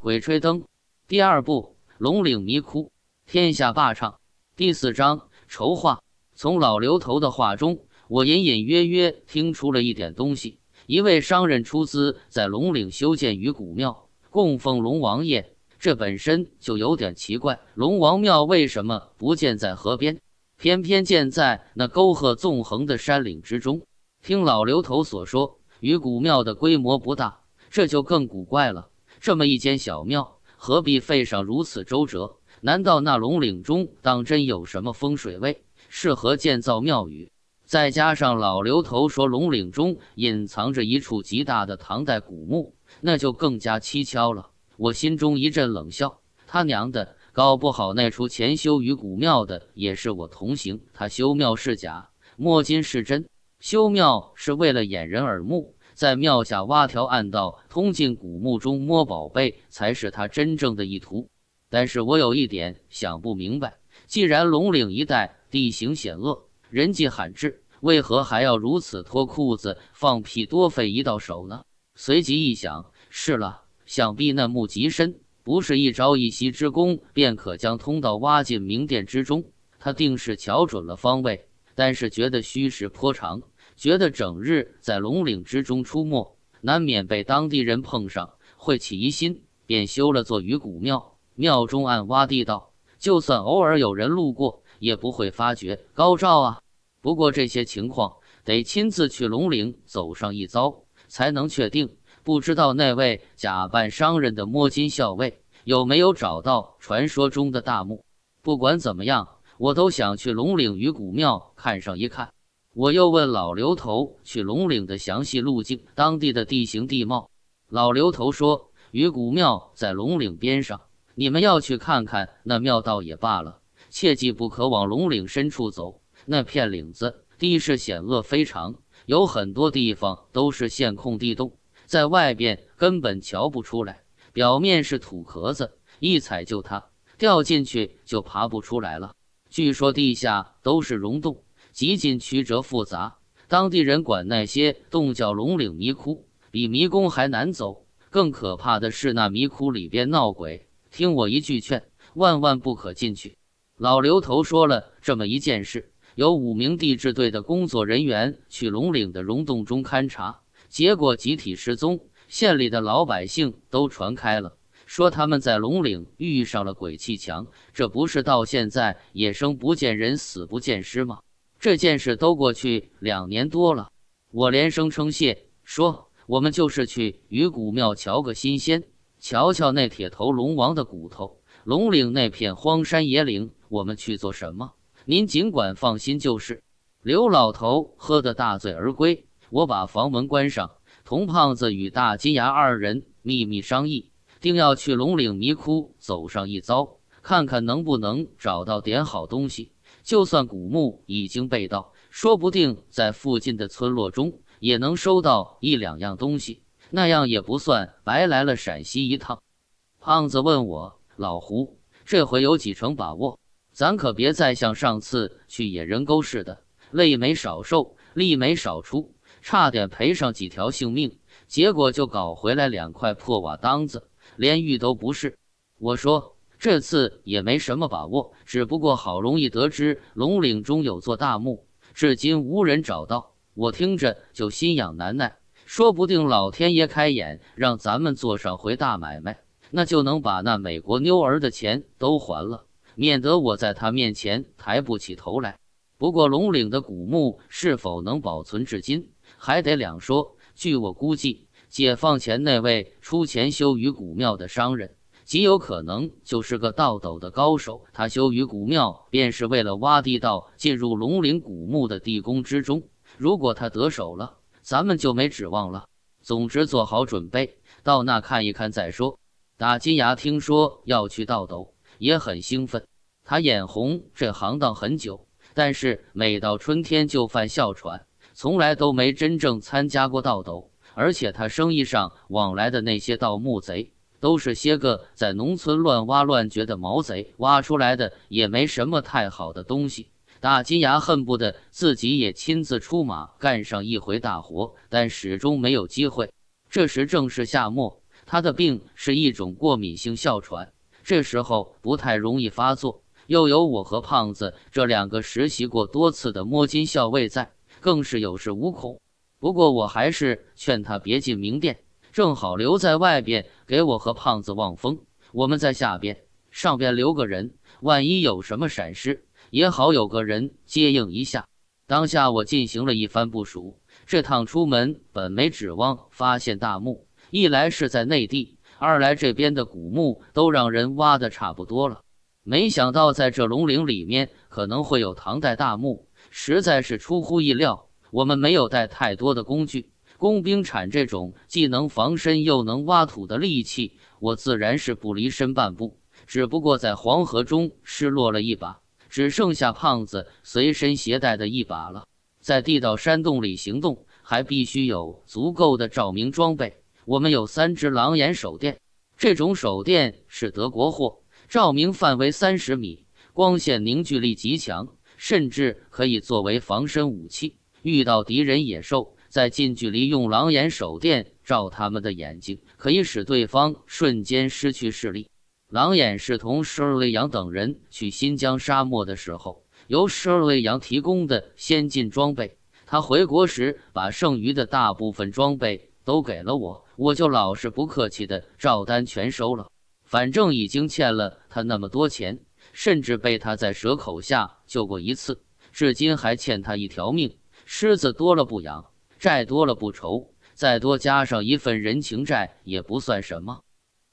《鬼吹灯》第二部《龙岭迷窟》，天下霸唱第四章筹划。从老刘头的话中，我隐隐约约听出了一点东西。一位商人出资在龙岭修建鱼骨庙，供奉龙王爷，这本身就有点奇怪。龙王庙为什么不建在河边，偏偏建在那沟壑纵横的山岭之中？听老刘头所说，鱼骨庙的规模不大，这就更古怪了。这么一间小庙，何必费上如此周折？难道那龙岭中当真有什么风水位适合建造庙宇？再加上老刘头说龙岭中隐藏着一处极大的唐代古墓，那就更加蹊跷了。我心中一阵冷笑：他娘的，搞不好那出前修于古庙的也是我同行，他修庙是假，摸金是真，修庙是为了掩人耳目。在庙下挖条暗道通进古墓中摸宝贝，才是他真正的意图。但是我有一点想不明白：既然龙岭一带地形险恶，人迹罕至，为何还要如此脱裤子放屁，多费一道手呢？随即一想，是了，想必那墓极深，不是一朝一夕之功便可将通道挖进明殿之中。他定是瞧准了方位，但是觉得虚实颇长。觉得整日在龙岭之中出没，难免被当地人碰上，会起疑心，便修了座鱼骨庙，庙中暗挖地道，就算偶尔有人路过，也不会发觉。高照啊！不过这些情况得亲自去龙岭走上一遭，才能确定。不知道那位假扮商人的摸金校尉有没有找到传说中的大墓？不管怎么样，我都想去龙岭鱼骨庙看上一看。我又问老刘头去龙岭的详细路径、当地的地形地貌。老刘头说：“鱼骨庙在龙岭边上，你们要去看看那庙道也罢了，切记不可往龙岭深处走。那片岭子地势险恶非常，有很多地方都是陷空地洞，在外边根本瞧不出来，表面是土壳子，一踩就塌，掉进去就爬不出来了。据说地下都是溶洞。”极尽曲折复杂，当地人管那些洞叫龙岭迷窟，比迷宫还难走。更可怕的是，那迷窟里边闹鬼。听我一句劝，万万不可进去。老刘头说了这么一件事：有五名地质队的工作人员去龙岭的溶洞中勘察，结果集体失踪。县里的老百姓都传开了，说他们在龙岭遇上了鬼气墙。这不是到现在也生不见人，死不见尸吗？这件事都过去两年多了，我连声称谢，说我们就是去鱼骨庙瞧个新鲜，瞧瞧那铁头龙王的骨头。龙岭那片荒山野岭，我们去做什么？您尽管放心，就是刘老头喝得大醉而归。我把房门关上，童胖子与大金牙二人秘密商议，定要去龙岭迷窟走上一遭，看看能不能找到点好东西。就算古墓已经被盗，说不定在附近的村落中也能收到一两样东西，那样也不算白来了陕西一趟。胖子问我：“老胡，这回有几成把握？咱可别再像上次去野人沟似的，累没少受，力没少出，差点赔上几条性命，结果就搞回来两块破瓦当子，连玉都不是。”我说。这次也没什么把握，只不过好容易得知龙岭中有座大墓，至今无人找到。我听着就心痒难耐，说不定老天爷开眼，让咱们做上回大买卖，那就能把那美国妞儿的钱都还了，免得我在他面前抬不起头来。不过龙岭的古墓是否能保存至今，还得两说。据我估计，解放前那位出钱修于古庙的商人。极有可能就是个盗斗的高手，他修于古庙，便是为了挖地道进入龙陵古墓的地宫之中。如果他得手了，咱们就没指望了。总之，做好准备，到那看一看再说。打金牙听说要去盗斗，也很兴奋。他眼红这行当很久，但是每到春天就犯哮喘，从来都没真正参加过盗斗。而且他生意上往来的那些盗墓贼。都是些个在农村乱挖乱掘的毛贼挖出来的，也没什么太好的东西。大金牙恨不得自己也亲自出马干上一回大活，但始终没有机会。这时正是夏末，他的病是一种过敏性哮喘，这时候不太容易发作。又有我和胖子这两个实习过多次的摸金校尉在，更是有恃无恐。不过我还是劝他别进名店。正好留在外边给我和胖子望风，我们在下边，上边留个人，万一有什么闪失也好有个人接应一下。当下我进行了一番部署。这趟出门本没指望发现大墓，一来是在内地，二来这边的古墓都让人挖的差不多了。没想到在这龙陵里面可能会有唐代大墓，实在是出乎意料。我们没有带太多的工具。工兵铲这种既能防身又能挖土的利器，我自然是不离身半步。只不过在黄河中失落了一把，只剩下胖子随身携带的一把了。在地道山洞里行动，还必须有足够的照明装备。我们有三支狼眼手电，这种手电是德国货，照明范围三十米，光线凝聚力极强，甚至可以作为防身武器。遇到敌人野兽。在近距离用狼眼手电照他们的眼睛，可以使对方瞬间失去视力。狼眼是同十二卫阳等人去新疆沙漠的时候，由十二卫阳提供的先进装备。他回国时把剩余的大部分装备都给了我，我就老是不客气的照单全收了。反正已经欠了他那么多钱，甚至被他在蛇口下救过一次，至今还欠他一条命。狮子多了不养。债多了不愁，再多加上一份人情债也不算什么。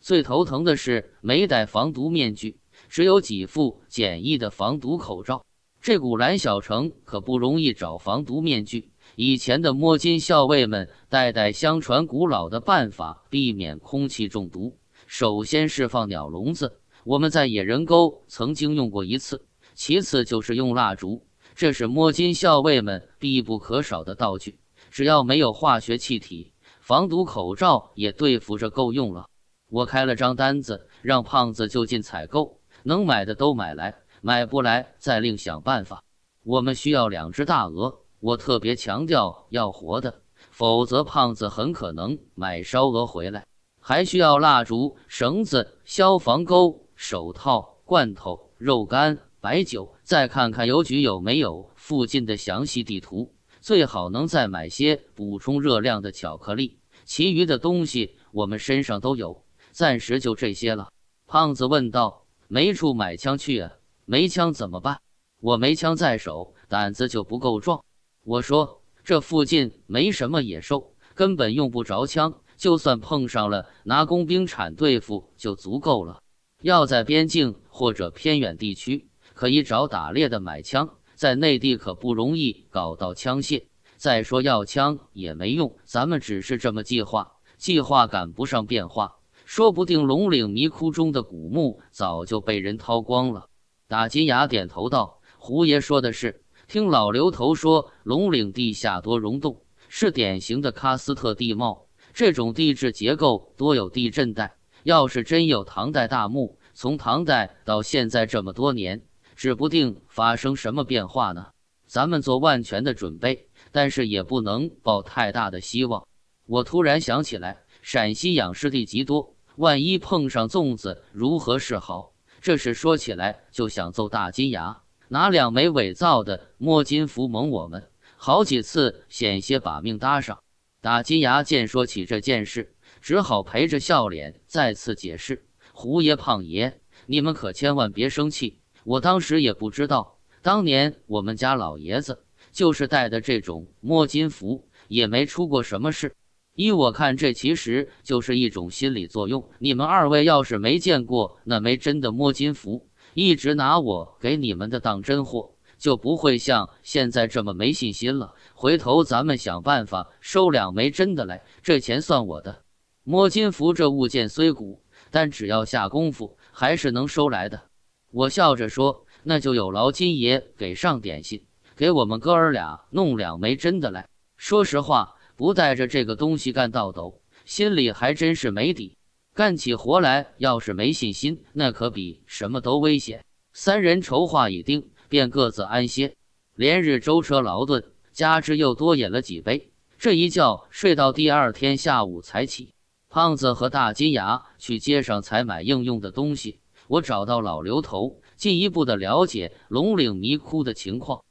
最头疼的是没带防毒面具，只有几副简易的防毒口罩。这古兰小城可不容易找防毒面具。以前的摸金校尉们代代相传古老的办法，避免空气中毒。首先释放鸟笼子，我们在野人沟曾经用过一次；其次就是用蜡烛，这是摸金校尉们必不可少的道具。只要没有化学气体，防毒口罩也对付着够用了。我开了张单子，让胖子就近采购，能买的都买来，买不来再另想办法。我们需要两只大鹅，我特别强调要活的，否则胖子很可能买烧鹅回来。还需要蜡烛、绳子、消防钩、手套、罐头、肉干、白酒。再看看邮局有没有附近的详细地图。最好能再买些补充热量的巧克力，其余的东西我们身上都有，暂时就这些了。胖子问道：“没处买枪去啊？没枪怎么办？我没枪在手，胆子就不够壮。”我说：“这附近没什么野兽，根本用不着枪。就算碰上了，拿工兵铲对付就足够了。要在边境或者偏远地区，可以找打猎的买枪。”在内地可不容易搞到枪械，再说要枪也没用。咱们只是这么计划，计划赶不上变化，说不定龙岭迷窟中的古墓早就被人掏光了。打金牙点头道：“胡爷说的是，听老刘头说，龙岭地下多溶洞，是典型的喀斯特地貌。这种地质结构多有地震带，要是真有唐代大墓，从唐代到现在这么多年。”指不定发生什么变化呢？咱们做万全的准备，但是也不能抱太大的希望。我突然想起来，陕西养尸地极多，万一碰上粽子，如何是好？这事说起来就想揍大金牙，拿两枚伪造的摸金符蒙我们，好几次险些把命搭上。大金牙见说起这件事，只好陪着笑脸再次解释：“胡爷、胖爷，你们可千万别生气。”我当时也不知道，当年我们家老爷子就是戴的这种摸金符，也没出过什么事。依我看，这其实就是一种心理作用。你们二位要是没见过那枚真的摸金符，一直拿我给你们的当真货，就不会像现在这么没信心了。回头咱们想办法收两枚真的来，这钱算我的。摸金符这物件虽古，但只要下功夫，还是能收来的。我笑着说：“那就有劳金爷给上点心，给我们哥儿俩弄两枚真的来。说实话，不带着这个东西干倒斗，心里还真是没底。干起活来要是没信心，那可比什么都危险。”三人筹划已定，便各自安歇。连日舟车劳顿，加之又多饮了几杯，这一觉睡到第二天下午才起。胖子和大金牙去街上采买应用的东西。我找到老刘头，进一步的了解龙岭迷窟的情况，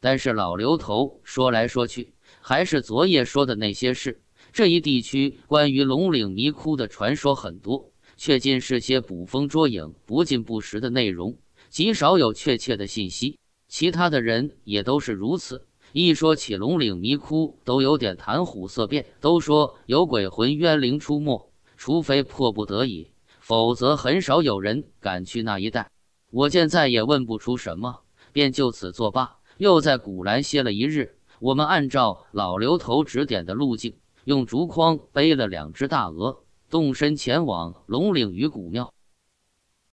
但是老刘头说来说去，还是昨夜说的那些事。这一地区关于龙岭迷窟的传说很多，却尽是些捕风捉影、不近不实的内容，极少有确切的信息。其他的人也都是如此。一说起龙岭迷窟，都有点谈虎色变，都说有鬼魂冤灵出没，除非迫不得已。否则，很少有人敢去那一带。我现在也问不出什么，便就此作罢。又在古兰歇了一日，我们按照老刘头指点的路径，用竹筐背了两只大鹅，动身前往龙岭鱼骨庙。